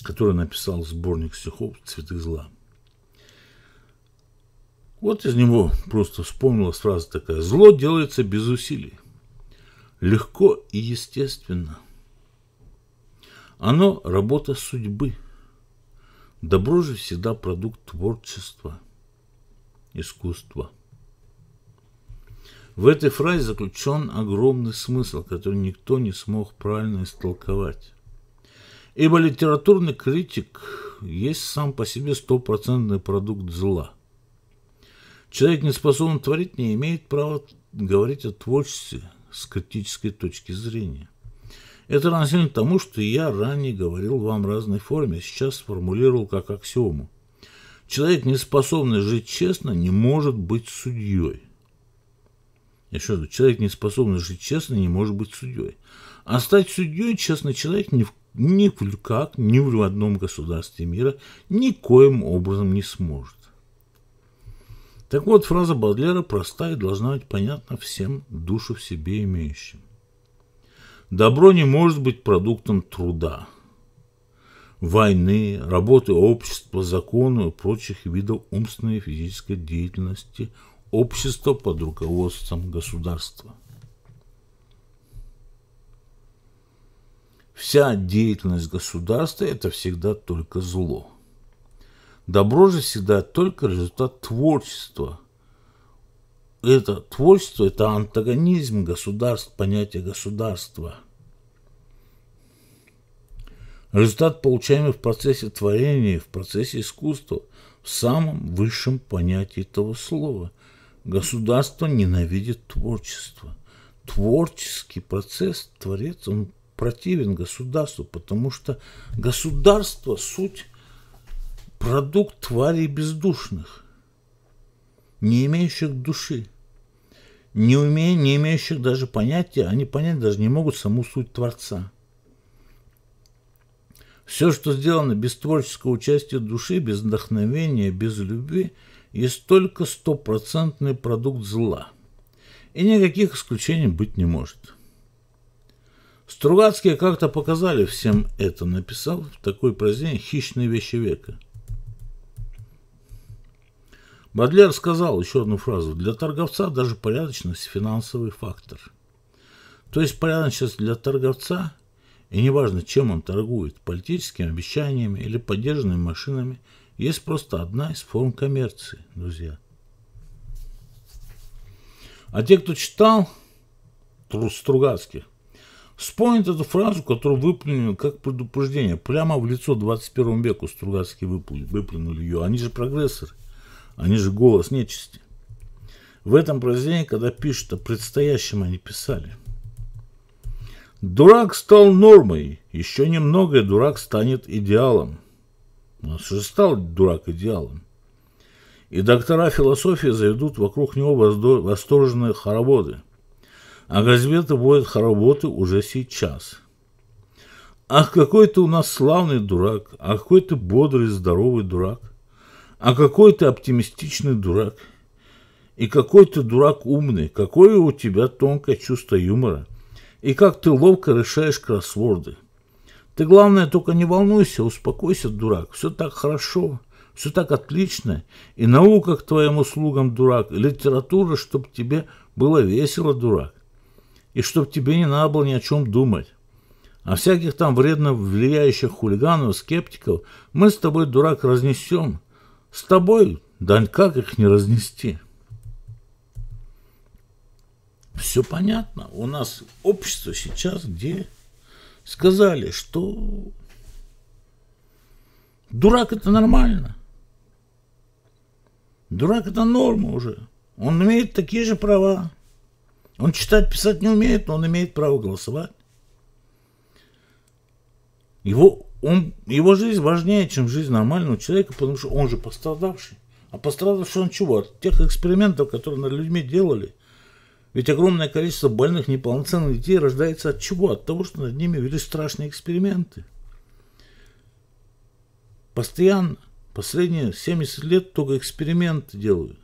который написал сборник стихов «Цветы зла». Вот из него просто вспомнилась фраза такая «Зло делается без усилий, легко и естественно». Оно – работа судьбы. Добро же всегда продукт творчества, искусства. В этой фразе заключен огромный смысл, который никто не смог правильно истолковать. Ибо литературный критик есть сам по себе стопроцентный продукт зла. Человек, не способен творить, не имеет права говорить о творчестве с критической точки зрения – это равносильно тому, что я ранее говорил вам в разной форме, а сейчас сформулировал как аксиому. Человек, не способный жить честно, не может быть судьей. Еще раз, человек, не способный жить честно, не может быть судьей. А стать судьей честный человек ни в, ни в как, ни в одном государстве мира никоим образом не сможет. Так вот, фраза Бадлера проста и должна быть понятна всем душу в себе имеющим. Добро не может быть продуктом труда, войны, работы общества, закону и прочих видов умственной и физической деятельности общества под руководством государства. Вся деятельность государства – это всегда только зло. Добро же всегда только результат творчества – это творчество, это антагонизм государств, понятия государства. Результат, получаемый в процессе творения, в процессе искусства, в самом высшем понятии этого слова. Государство ненавидит творчество. Творческий процесс, творец, он противен государству, потому что государство – суть продукт тварей бездушных – не имеющих души, не, уме, не имеющих даже понятия, они понять даже не могут саму суть Творца. Все, что сделано без творческого участия души, без вдохновения, без любви, есть только стопроцентный продукт зла. И никаких исключений быть не может. Стругацкие как-то показали всем это, написал в такой произведении «Хищные вещи века». Бадлер сказал еще одну фразу. Для торговца даже порядочность – финансовый фактор. То есть порядочность для торговца, и неважно, чем он торгует – политическими обещаниями или поддержанными машинами – есть просто одна из форм коммерции, друзья. А те, кто читал Трус Стругацких, вспомнит эту фразу, которую выплюнули как предупреждение. Прямо в лицо 21 веку Стругацкие выплюнули ее. Они же прогрессоры. Они же голос нечисти. В этом произведении, когда пишут о предстоящем, они писали. Дурак стал нормой, еще немного и дурак станет идеалом. У нас уже стал дурак идеалом. И доктора философии заведут вокруг него восторженные хороводы. А газеты будут хороводы уже сейчас. Ах, какой ты у нас славный дурак, а какой ты бодрый, здоровый дурак а какой-то оптимистичный дурак. И какой-то дурак умный, какое у тебя тонкое чувство юмора. И как ты ловко решаешь кроссворды. Ты, главное, только не волнуйся, успокойся, дурак. Все так хорошо, все так отлично. И наука к твоим услугам, дурак. И литература, чтобы тебе было весело, дурак. И чтобы тебе не надо было ни о чем думать. А всяких там вредно влияющих хулиганов, скептиков мы с тобой, дурак, разнесем. С тобой, Дань, как их не разнести? Все понятно. У нас общество сейчас, где сказали, что дурак это нормально. Дурак это норма уже. Он имеет такие же права. Он читать, писать не умеет, но он имеет право голосовать. Его он, его жизнь важнее, чем жизнь нормального человека, потому что он же пострадавший. А пострадавший он чего? От тех экспериментов, которые над людьми делали. Ведь огромное количество больных, неполноценных детей рождается от чего? От того, что над ними вели страшные эксперименты. Постоянно, последние 70 лет только эксперименты делают,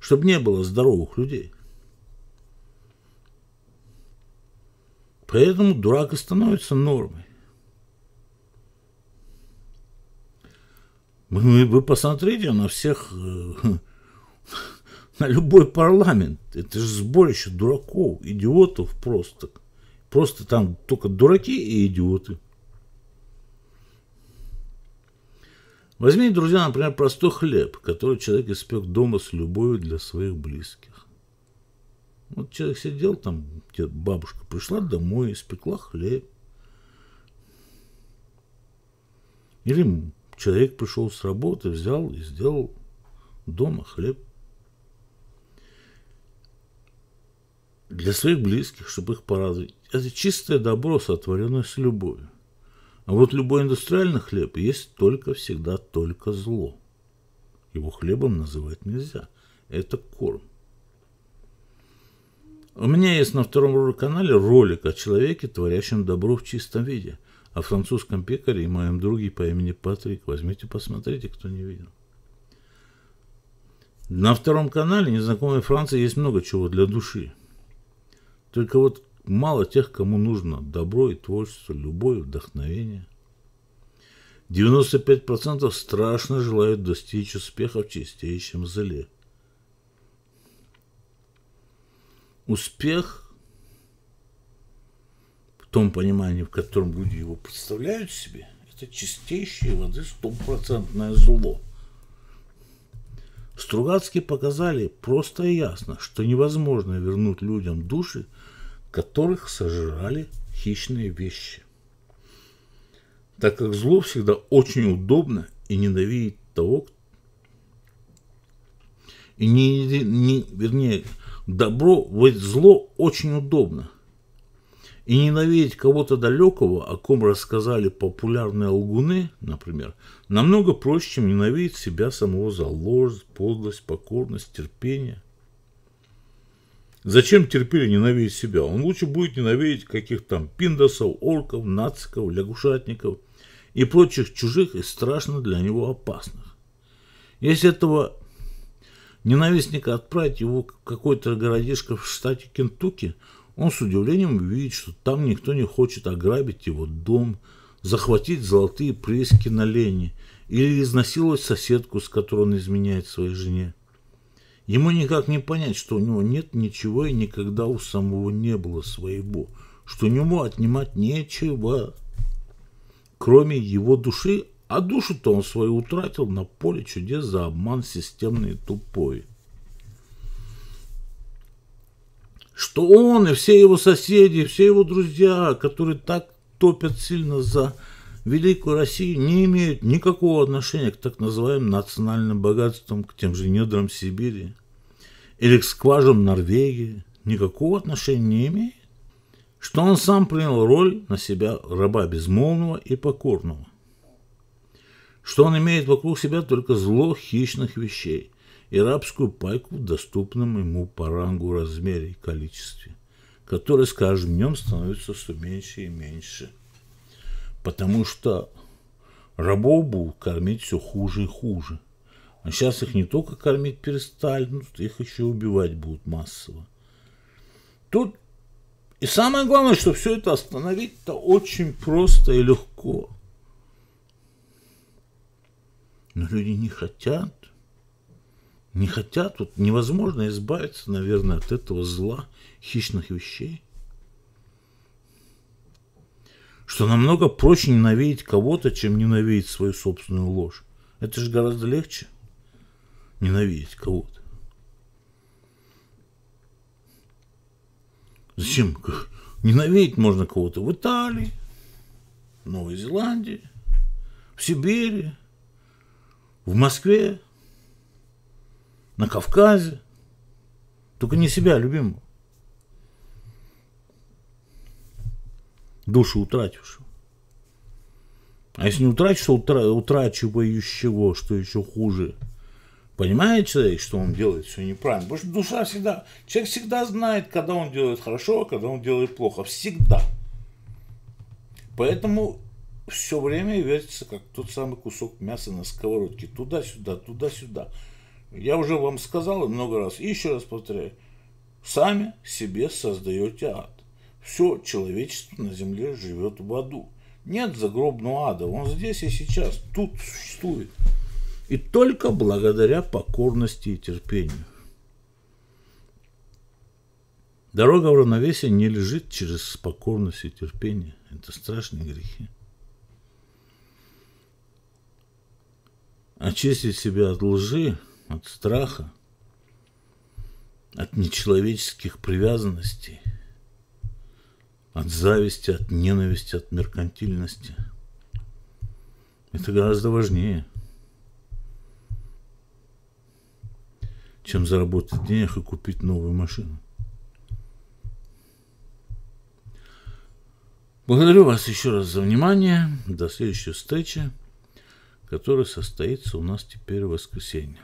чтобы не было здоровых людей. Поэтому дурак и становится нормой. Вы, вы посмотрите на всех, э, на любой парламент. Это же сборище дураков, идиотов просто. Просто там только дураки и идиоты. Возьми, друзья, например, простой хлеб, который человек испек дома с любовью для своих близких. Вот человек сидел там, бабушка пришла домой, испекла хлеб. Или Человек пришел с работы, взял и сделал дома хлеб. Для своих близких, чтобы их порадовать. Это чистое добро, сотворенное с любовью. А вот любой индустриальный хлеб есть только всегда только зло. Его хлебом называть нельзя. Это корм. У меня есть на втором канале ролик о человеке, творящем добро в чистом виде – о французском пекаре и моем друге по имени Патрик. Возьмите, посмотрите, кто не видел. На втором канале «Незнакомой Франции» есть много чего для души. Только вот мало тех, кому нужно добро и творчество, любовь, вдохновение. 95% страшно желают достичь успеха в чистейшем зле. Успех том понимании, в котором люди его представляют себе, это чистейшей воды стопроцентное зло. Стругацкие показали просто и ясно, что невозможно вернуть людям души, которых сожрали хищные вещи. Так как зло всегда очень удобно и ненавидит того, и не, не, вернее, добро, ведь зло очень удобно – и ненавидеть кого-то далекого, о ком рассказали популярные лгуны, например, намного проще, чем ненавидеть себя самого за ложь, подлость, покорность, терпение. Зачем терпели ненавидеть себя? Он лучше будет ненавидеть каких-то там пиндосов, орков, нациков, лягушатников и прочих чужих и страшно для него опасных. Если этого ненавистника отправить его в какой-то городишко в штате Кентукки, он с удивлением видит, что там никто не хочет ограбить его дом, захватить золотые прииски на лени или изнасиловать соседку, с которой он изменяет своей жене. Ему никак не понять, что у него нет ничего и никогда у самого не было своего, что у него отнимать нечего, кроме его души, а душу-то он свою утратил на поле чудес за обман системный и тупой. что он и все его соседи, все его друзья, которые так топят сильно за великую Россию, не имеют никакого отношения к так называемым национальным богатствам, к тем же недрам Сибири или к скважинам Норвегии. Никакого отношения не имеет. Что он сам принял роль на себя раба безмолвного и покорного. Что он имеет вокруг себя только зло хищных вещей – и рабскую пайку в доступном ему по рангу, размере и количестве, которое с каждым днем становится все меньше и меньше. Потому что рабов будут кормить все хуже и хуже. А сейчас их не только кормить перестали, перестанут, их еще убивать будут массово. Тут и самое главное, что все это остановить-то очень просто и легко. Но люди не хотят не хотят, вот невозможно избавиться, наверное, от этого зла, хищных вещей. Что намного проще ненавидеть кого-то, чем ненавидеть свою собственную ложь. Это же гораздо легче ненавидеть кого-то. Зачем? Ненавидеть можно кого-то в Италии, в Новой Зеландии, в Сибири, в Москве, на Кавказе. Только не себя а любимого. Душу утратившего. А если не утратишь, а утра, утрачивающего, что еще хуже. Понимает человек, что он делает все неправильно. Потому что душа всегда, человек всегда знает, когда он делает хорошо, а когда он делает плохо. Всегда. Поэтому все время вертится, как тот самый кусок мяса на сковородке. Туда-сюда, туда-сюда. Я уже вам сказал и много раз, и еще раз повторяю. Сами себе создаете ад. Все человечество на земле живет в аду. Нет загробного ада, он здесь и сейчас, тут существует. И только благодаря покорности и терпению. Дорога в равновесие не лежит через покорность и терпение. Это страшные грехи. Очистить себя от лжи от страха, от нечеловеческих привязанностей, от зависти, от ненависти, от меркантильности. Это гораздо важнее, чем заработать денег и купить новую машину. Благодарю вас еще раз за внимание. До следующей встречи, которая состоится у нас теперь в воскресенье.